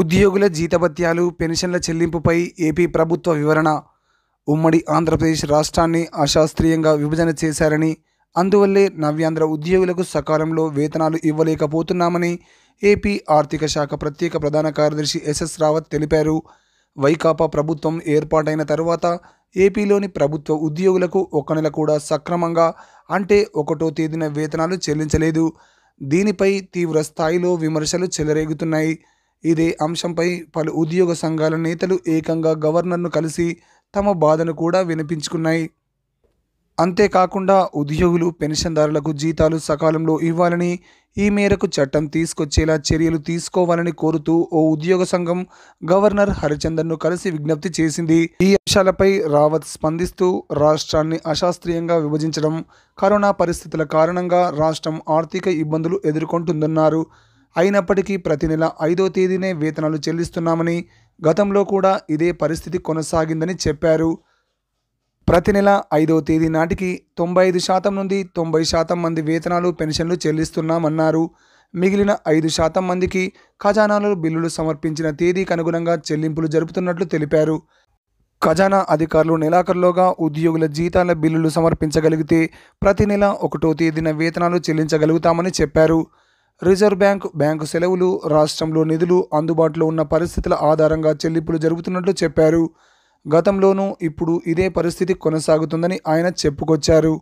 ఉద్యోగుల జీతభత్యాలు పెన్షన్ల చెల్లింపుపై ఏపీ ప్రభుత్వ వివరణ ఉమ్మడి ఆంధ్రప్రదేశ్ రాష్ట్రాన్ని అశాస్త్రీయంగా విభజన చేశారని అందువల్లే నవ్యాంధ్ర ఉద్యోగులకు సకాలంలో వేతనాలు ఇవ్వలేకపోతున్నామని ఏపీ ఆర్థిక శాఖ ప్రత్యేక ప్రధాన కార్యదర్శి ఎస్ఎస్ రావత్ తెలిపారు వైకాపా ప్రభుత్వం ఏర్పాటైన తర్వాత ఏపీలోని ప్రభుత్వ ఉద్యోగులకు ఒక నెల కూడా సక్రమంగా అంటే ఒకటో తేదీన వేతనాలు చెల్లించలేదు దీనిపై తీవ్ర స్థాయిలో విమర్శలు చెలరేగుతున్నాయి ఇదే అంశంపై పలు ఉద్యోగ సంఘాల నేతలు ఏకంగా గవర్నర్ను కలిసి తమ బాధను కూడా వినిపించుకున్నాయి అంతేకాకుండా ఉద్యోగులు పెన్షన్దారులకు జీతాలు సకాలంలో ఇవ్వాలని ఈ మేరకు చట్టం తీసుకొచ్చేలా చర్యలు తీసుకోవాలని కోరుతూ ఓ ఉద్యోగ సంఘం గవర్నర్ హరిచందన్ను కలిసి విజ్ఞప్తి చేసింది ఈ అంశాలపై రావత్ స్పందిస్తూ రాష్ట్రాన్ని అశాస్త్రీయంగా విభజించడం కరోనా పరిస్థితుల కారణంగా రాష్ట్రం ఆర్థిక ఇబ్బందులు ఎదుర్కొంటుందన్నారు అయినప్పటికీ ప్రతి నెల ఐదో తేదీనే వేతనాలు చెల్లిస్తున్నామని గతంలో కూడా ఇదే పరిస్థితి కొనసాగిందని చెప్పారు ప్రతి నెల ఐదో తేదీ నాటికి తొంభై ఐదు శాతం నుండి తొంభై శాతం మంది వేతనాలు పెన్షన్లు చెల్లిస్తున్నామన్నారు మిగిలిన ఐదు శాతం మందికి ఖజానాలో బిల్లులు సమర్పించిన తేదీకి అనుగుణంగా చెల్లింపులు జరుపుతున్నట్లు తెలిపారు ఖజానా అధికారులు నెలాఖరులోగా ఉద్యోగుల జీతాల బిల్లులు సమర్పించగలిగితే ప్రతి నెల ఒకటో తేదీన వేతనాలు చెల్లించగలుగుతామని చెప్పారు రిజర్వ్ బ్యాంక్ బ్యాంకు సెలవులు రాష్ట్రంలో నిధులు అందుబాటులో ఉన్న పరిస్థితుల ఆధారంగా చెల్లింపులు జరుగుతున్నట్లు చెప్పారు గతంలోనూ ఇప్పుడు ఇదే పరిస్థితి కొనసాగుతుందని ఆయన చెప్పుకొచ్చారు